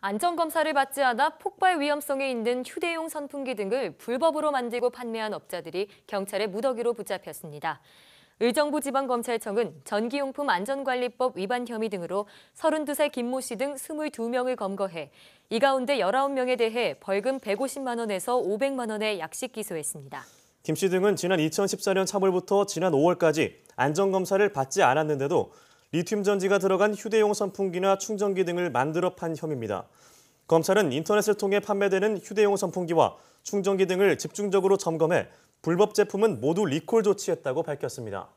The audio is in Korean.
안전검사를 받지 않아 폭발 위험성에 있는 휴대용 선풍기 등을 불법으로 만들고 판매한 업자들이 경찰의 무더기로 붙잡혔습니다. 의정부 지방검찰청은 전기용품 안전관리법 위반 혐의 등으로 32세 김모 씨 등 22명을 검거해 이 가운데 19명에 대해 벌금 150만 원에서 500만 원의 약식 기소했습니다. 김 씨 등은 지난 2014년 3월부터 지난 5월까지 안전검사를 받지 않았는데도 리튬 전지가 들어간 휴대용 선풍기나 충전기 등을 만들어 판 혐의입니다. 검찰은 인터넷을 통해 판매되는 휴대용 선풍기와 충전기 등을 집중적으로 점검해 불법 제품은 모두 리콜 조치했다고 밝혔습니다.